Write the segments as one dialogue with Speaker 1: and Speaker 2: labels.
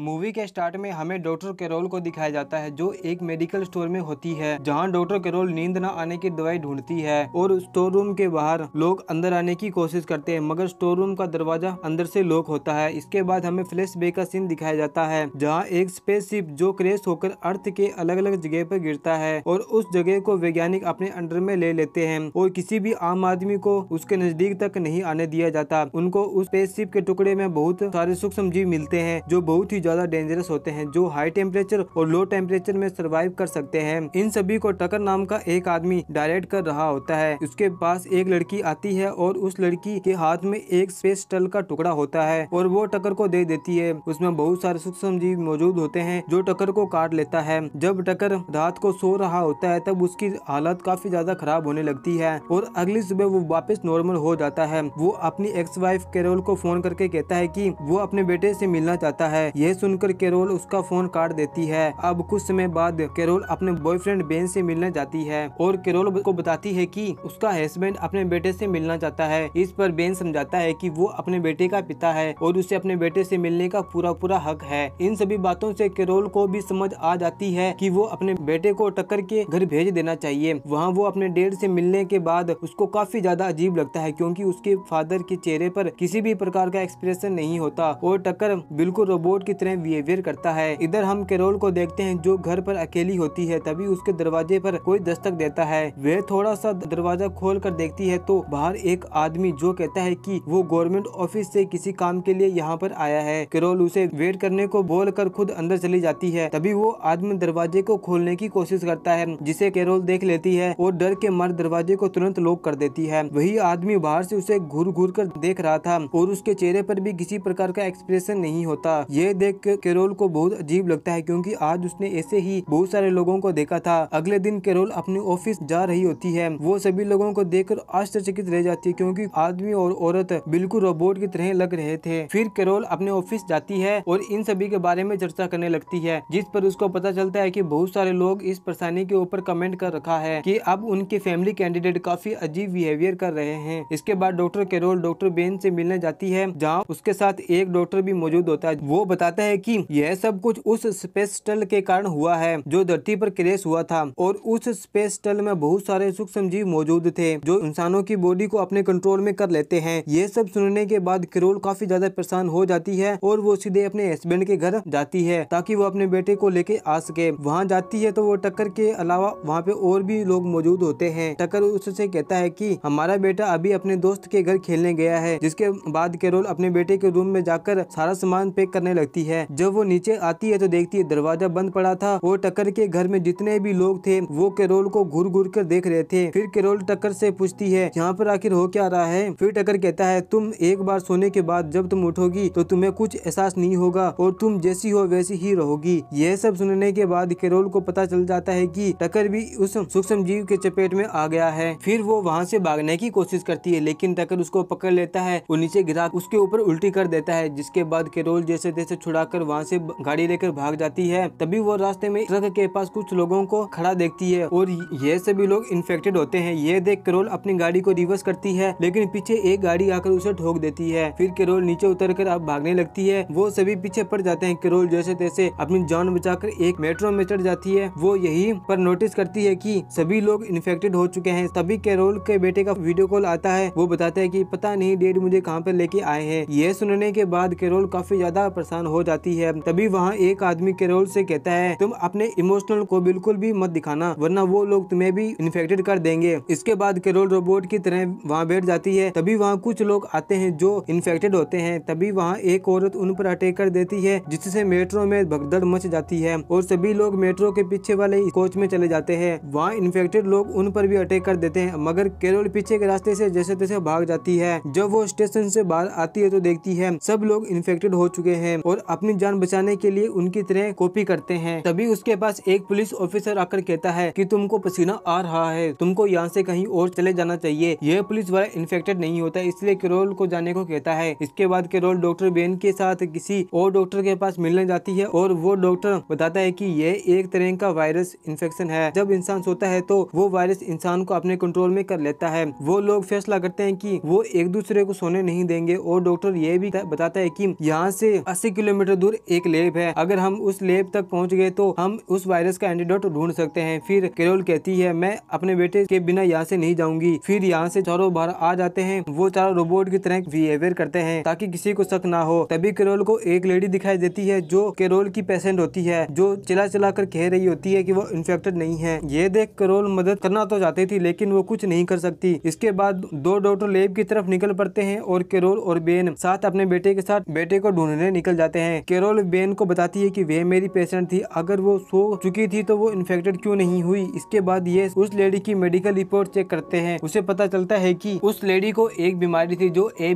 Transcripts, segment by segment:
Speaker 1: movie के start में हमें डॉक्टर केरोल को दिखाया जाता है जो एक मेडिकल स्टोर में होती है जहां डॉक्टर केरोल नींद न आने की दवाई ढूंढती है और स्टोर रूम के बाहर लोग अंदर आने की कोशिश करते हैं मगर स्टोर रूम का दरवाजा अंदर से लॉक होता है इसके बाद हमें फ्लैश बैक का सीन दिखाया जाता है जहाँ एक शिप जो क्रेश होकर अर्थ के अलग अलग जगह पर गिरता है और उस जगह को वैज्ञानिक अपने अंडर में ले लेते हैं और किसी भी आम आदमी को उसके नजदीक तक नहीं आने दिया जाता उनको उस स्पेसशिप के टुकड़े में बहुत सारे सूक्ष्म जीव मिलते हैं जो बहुत ही ज़्यादा डेंजरस होते हैं जो हाई टेम्परेचर और लो टेम्परेचर में सर्वाइव कर सकते हैं इन सभी को टकर नाम का एक आदमी डायरेक्ट कर रहा होता है उसके पास एक लड़की आती है और उस लड़की के हाथ में एक स्पेस टल का टुकड़ा होता है और वो टकर को दे देती है उसमें बहुत सारे सूक्ष्म जीव मौजूद होते हैं जो टकर को काट लेता है जब टकर रात को सो रहा होता है तब उसकी हालत काफी ज्यादा खराब होने लगती है और अगली सुबह वो वापस नॉर्मल हो जाता है वो अपनी एक्स वाइफ केरोल को फोन करके कहता है कि वो अपने बेटे से मिलना चाहता है यह सुनकर केरोल उसका फोन काट देती है अब कुछ समय बाद केरोल अपने बॉयफ्रेंड बेन से मिलने जाती है और केरोल को बताती है कि उसका हस्बैंड अपने बेटे से मिलना चाहता है इस पर बेन समझाता है कि वो अपने बेटे का पिता है और उसे अपने बेटे से मिलने का पूरा पूरा हक है इन सभी बातों से केरोल को भी समझ आ जाती है कि वो अपने बेटे को टक्कर के घर भेज देना चाहिए वहाँ वो अपने डेड से मिलने के बाद उसको काफी ज्यादा अजीब लगता है क्योंकि उसके फादर के चेहरे पर किसी भी प्रकार का एक्सप्रेशन नहीं होता और टक्कर बिल्कुल रोबोट की तरह बिहेवियर करता है इधर हम केरोल को देखते हैं जो घर पर अकेली होती है तभी उसके दरवाजे पर कोई दस्तक देता है वह थोड़ा सा दरवाजा खोल कर देखती है तो बाहर एक आदमी जो कहता है कि वो गवर्नमेंट ऑफिस से किसी काम के लिए यहाँ पर आया है केरोल उसे वेट करने को बोल कर खुद अंदर चली जाती है तभी वो आदमी दरवाजे को खोलने की कोशिश करता है जिसे केरोल देख लेती है और डर के मार दरवाजे को तुरंत लॉक कर देती है वही आदमी बाहर से उसे घूर घूर कर देख रहा था और उसके चेहरे पर भी किसी प्रकार का एक्सप्रेशन नहीं होता ये देख देख केरोल को बहुत अजीब लगता है क्योंकि आज उसने ऐसे ही बहुत सारे लोगों को देखा था अगले दिन केरोल अपने ऑफिस जा रही होती है वो सभी लोगों को देखकर आश्चर्यचकित रह जाती है क्योंकि आदमी और औरत बिल्कुल रोबोट की तरह लग रहे थे फिर केरोल अपने ऑफिस जाती है और इन सभी के बारे में चर्चा करने लगती है जिस पर उसको पता चलता है की बहुत सारे लोग इस परेशानी के ऊपर कमेंट कर रखा है की अब उनके फैमिली कैंडिडेट काफी अजीब बिहेवियर कर रहे हैं इसके बाद डॉक्टर केरोल डॉक्टर बेन से मिलने जाती है जहाँ उसके साथ एक डॉक्टर भी मौजूद होता है वो बताते बताता है कि यह सब कुछ उस स्पेस टल के कारण हुआ है जो धरती पर क्रेश हुआ था और उस स्पेस टल में बहुत सारे सूक्ष्म जीव मौजूद थे जो इंसानों की बॉडी को अपने कंट्रोल में कर लेते हैं यह सब सुनने के बाद किरोल काफी ज्यादा परेशान हो जाती है और वो सीधे अपने हस्बैंड के घर जाती है ताकि वो अपने बेटे को लेके आ सके वहाँ जाती है तो वो टक्कर के अलावा वहाँ पे और भी लोग मौजूद होते हैं टक्कर उससे कहता है कि हमारा बेटा अभी अपने दोस्त के घर खेलने गया है जिसके बाद केरोल अपने बेटे के रूम में जाकर सारा सामान पैक करने लगती है है जब वो नीचे आती है तो देखती है दरवाजा बंद पड़ा था और टक्कर के घर में जितने भी लोग थे वो केरोल को घूर घूर कर देख रहे थे फिर केरोल टक्कर से पूछती है यहाँ पर आखिर हो क्या रहा है फिर टक्कर कहता है तुम एक बार सोने के बाद जब तुम उठोगी तो तुम्हें कुछ एहसास नहीं होगा और तुम जैसी हो वैसी ही रहोगी यह सब सुनने के बाद केरोल को पता चल जाता है की टक्कर भी उस सूक्ष्म जीव के चपेट में आ गया है फिर वो वहाँ से भागने की कोशिश करती है लेकिन टक्कर उसको पकड़ लेता है और नीचे गिरा उसके ऊपर उल्टी कर देता है जिसके बाद केरोल जैसे जैसे छुड़ा चुराकर वहाँ से गाड़ी लेकर भाग जाती है तभी वो रास्ते में ट्रक के पास कुछ लोगों को खड़ा देखती है और ये सभी लोग इन्फेक्टेड होते हैं ये देख करोल अपनी गाड़ी को रिवर्स करती है लेकिन पीछे एक गाड़ी आकर उसे ठोक देती है फिर करोल नीचे उतर कर अब भागने लगती है वो सभी पीछे पड़ जाते हैं करोल जैसे तैसे अपनी जान कर एक मेट्रो में चढ़ जाती है वो यही पर नोटिस करती है की सभी लोग इन्फेक्टेड हो चुके हैं तभी केरोल के बेटे का वीडियो कॉल आता है वो बताता है की पता नहीं डेड मुझे कहाँ पर लेके आए हैं ये सुनने के बाद केरोल काफी ज्यादा परेशान हो जाता जाती है तभी वहाँ एक आदमी केरोल से कहता है तुम अपने इमोशनल को बिल्कुल भी मत दिखाना वरना वो लोग तुम्हें भी इन्फेक्टेड कर देंगे इसके बाद केरोल रोबोट की तरह वहाँ बैठ जाती है तभी वहाँ कुछ लोग आते हैं जो इन्फेक्टेड होते हैं तभी वहाँ एक औरत उन पर अटैक कर देती है जिससे मेट्रो में भगदड़ मच जाती है और सभी लोग मेट्रो के पीछे वाले कोच में चले जाते हैं वहाँ इन्फेक्टेड लोग उन पर भी अटैक कर देते हैं मगर केरोल पीछे के रास्ते से जैसे तैसे भाग जाती है जब वो स्टेशन से बाहर आती है तो देखती है सब लोग इन्फेक्टेड हो चुके हैं और अपनी जान बचाने के लिए उनकी तरह कॉपी करते हैं तभी उसके पास एक पुलिस ऑफिसर आकर कहता है कि तुमको पसीना आ रहा है तुमको यहाँ से कहीं और चले जाना चाहिए यह पुलिस वाला इन्फेक्टेड नहीं होता इसलिए केरोल को जाने को कहता है इसके बाद केरोल डॉक्टर बेन के साथ किसी और डॉक्टर के पास मिलने जाती है और वो डॉक्टर बताता है की यह एक तरह का वायरस इन्फेक्शन है जब इंसान सोता है तो वो वायरस इंसान को अपने कंट्रोल में कर लेता है वो लोग फैसला करते हैं की वो एक दूसरे को सोने नहीं देंगे और डॉक्टर ये भी बताता है की यहाँ से अस्सी किलोमीटर किलोमीटर दूर एक लेब है अगर हम उस लेब तक पहुँच गए तो हम उस वायरस का एंटीडोट ढूंढ सकते हैं फिर केरोल कहती है मैं अपने बेटे के बिना यहाँ से नहीं जाऊंगी फिर यहाँ से चारों बाहर आ जाते हैं वो चारों रोबोट की तरह बिहेवियर करते हैं ताकि किसी को शक ना हो तभी केरोल को एक लेडी दिखाई देती है जो केरोल की पेशेंट होती है जो चिल्ला चिल्ला कर कह रही होती है की वो इन्फेक्टेड नहीं है ये देख केरोल मदद करना तो चाहती थी लेकिन वो कुछ नहीं कर सकती इसके बाद दो डॉक्टर लेब की तरफ निकल पड़ते हैं और केरोल और बेन साथ अपने बेटे के साथ बेटे को ढूंढने निकल जाते हैं हैं केरोल बेन को बताती है कि वह मेरी पेशेंट थी अगर वो सो चुकी थी तो वो इन्फेक्टेड क्यों नहीं हुई इसके बाद ये उस लेडी की मेडिकल रिपोर्ट चेक करते हैं उसे पता चलता है की उस लेडी को एक बीमारी थी जो ए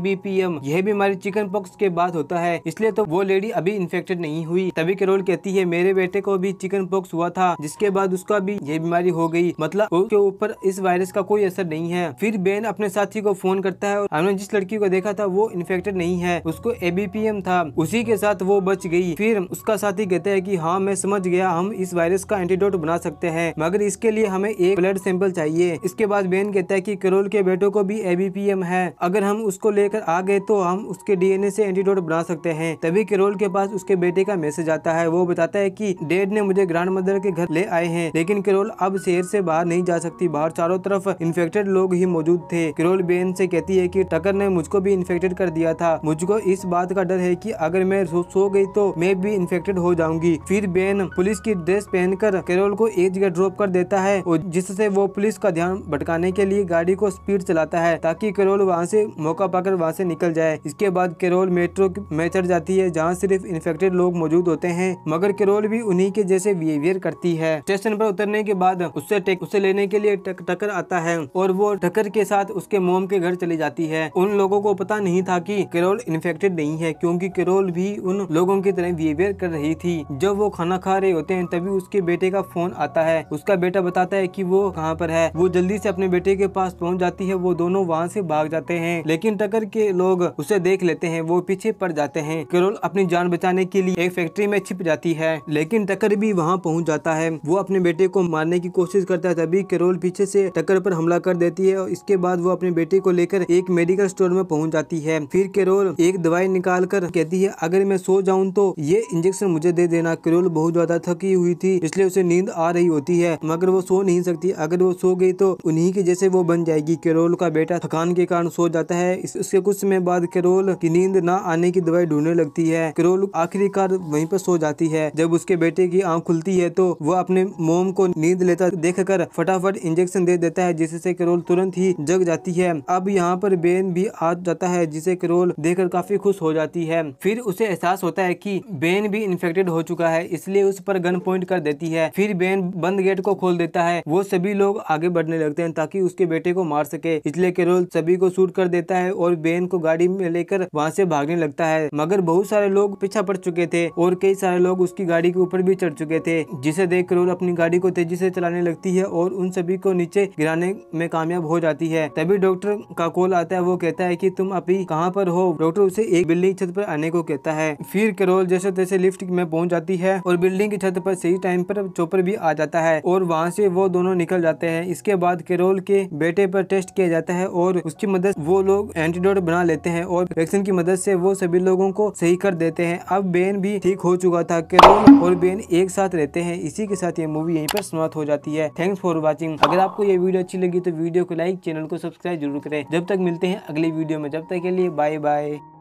Speaker 1: यह बीमारी चिकन पॉक्स के बाद होता है इसलिए तो वो लेडी अभी इन्फेक्टेड नहीं हुई तभी केरोल कहती है मेरे बेटे को भी चिकन पॉक्स हुआ था जिसके बाद उसका भी यह बीमारी हो गई मतलब उसके ऊपर इस वायरस का कोई असर नहीं है फिर बेन अपने साथी को फोन करता है और हमने जिस लड़की को देखा था वो इन्फेक्टेड नहीं है उसको एबीपीएम था उसी के साथ वो बच गई फिर उसका साथी कहते हैं कि हाँ मैं समझ गया हम इस वायरस का एंटीडोट बना सकते हैं मगर इसके लिए हमें एक ब्लड सैंपल चाहिए इसके बाद बेन कहता है कि करोल के बेटों को भी एबीपीएम है अगर हम उसको लेकर आ गए तो हम उसके डीएनए से एंटीडोट बना सकते हैं तभी करोल के पास उसके बेटे का मैसेज आता है वो बताता है की डेड ने मुझे ग्रांड मदर के घर ले आए हैं लेकिन करोल अब शहर से बाहर नहीं जा सकती बाहर चारों तरफ इन्फेक्टेड लोग ही मौजूद थे किरोल बेन से कहती है की टकर ने मुझको भी इन्फेक्टेड कर दिया था मुझको इस बात का डर है की अगर मैं सो गई तो मैं भी इन्फेक्टेड हो जाऊंगी फिर बेन पुलिस की ड्रेस पहनकर केरोल को एक जगह ड्रॉप कर देता है और जिससे वो पुलिस का ध्यान भटकाने के लिए गाड़ी को स्पीड चलाता है ताकि केरोल वहाँ से मौका पाकर वहाँ से निकल जाए इसके बाद केरोल मेट्रो में चढ़ जाती है जहाँ सिर्फ इन्फेक्टेड लोग मौजूद होते हैं मगर केरोल भी उन्ही के जैसे बिहेवियर करती है स्टेशन पर उतरने के बाद उससे उसे लेने के लिए टक्कर आता है और वो टक्कर के साथ उसके मोम के घर चली जाती है उन लोगों को पता नहीं था कि केरोल इन्फेक्टेड नहीं है क्योंकि केरोल भी उन उन लोगों की तरह बिहेवियर कर रही थी जब वो खाना खा रहे होते हैं तभी उसके बेटे का फोन आता है उसका बेटा बताता है की वो कहाँ पर है वो जल्दी से अपने बेटे के पास पहुँच जाती है वो दोनों वहाँ से भाग जाते हैं लेकिन टकर के लोग उसे देख लेते हैं वो पीछे पड़ जाते हैं केरोल अपनी जान बचाने के लिए एक फैक्ट्री में छिप जाती है लेकिन टकर भी वहाँ पहुँच जाता है वो अपने बेटे को मारने की कोशिश करता है तभी केरोल पीछे से टकर पर हमला कर देती है और इसके बाद वो अपने बेटे को लेकर एक मेडिकल स्टोर में पहुँच जाती है फिर केरोल एक दवाई निकाल कर कहती है अगर मैं सो सो जाऊँ तो ये इंजेक्शन मुझे दे देना क्रोल बहुत ज्यादा थकी हुई थी इसलिए उसे नींद आ रही होती है मगर वो सो नहीं सकती अगर वो सो गई तो उन्हीं के जैसे वो बन जाएगी केरोल का बेटा थकान के कारण सो जाता है इसके कुछ समय बाद केरोल की नींद न आने की दवाई ढूंढने लगती है केरोल आखिरकार वहीं पर सो जाती है जब उसके बेटे की आंख खुलती है तो वो अपने मोम को नींद लेता देखकर फटाफट इंजेक्शन दे देता है जिससे केरोल तुरंत ही जग जाती है अब यहाँ पर बेन भी आ जाता है जिसे केरोल देखकर काफी खुश हो जाती है फिर उसे एहसास होता है कि बेन भी इन्फेक्टेड हो चुका है इसलिए उस पर गन पॉइंट कर देती है फिर बेन बंद गेट को खोल देता है वो सभी लोग आगे बढ़ने लगते हैं ताकि उसके बेटे को मार सके इसलिए केरोल सभी को शूट कर देता है और बेन को गाड़ी में लेकर वहाँ से भागने लगता है मगर बहुत सारे लोग पीछा पड़ चुके थे और कई सारे लोग उसकी गाड़ी के ऊपर भी चढ़ चुके थे जिसे देख केरोल अपनी गाड़ी को तेजी से चलाने लगती है और उन सभी को नीचे गिराने में कामयाब हो जाती है तभी डॉक्टर का कॉल आता है वो कहता है की तुम अभी कहाँ पर हो डॉक्टर उसे एक बिल्डिंग छत पर आने को कहता है फिर करोल जैसे तैसे लिफ्ट में पहुंच जाती है और बिल्डिंग की छत पर सही टाइम पर चोपर भी आ जाता है और वहाँ से वो दोनों निकल जाते हैं इसके बाद केरोल के बेटे पर टेस्ट किया जाता है और उसकी मदद वो लोग एंटीडोट बना लेते हैं और वैक्सीन की मदद से वो सभी लोगों को सही कर देते हैं अब बेन भी ठीक हो चुका था केरोल और बेन एक साथ रहते हैं इसी के साथ ये मूवी यहीं पर समाप्त हो जाती है थैंक्स फॉर वॉचिंग अगर आपको ये वीडियो अच्छी लगी तो वीडियो को लाइक चैनल को सब्सक्राइब जरूर करें जब तक मिलते हैं अगली वीडियो में जब तक के लिए बाय बाय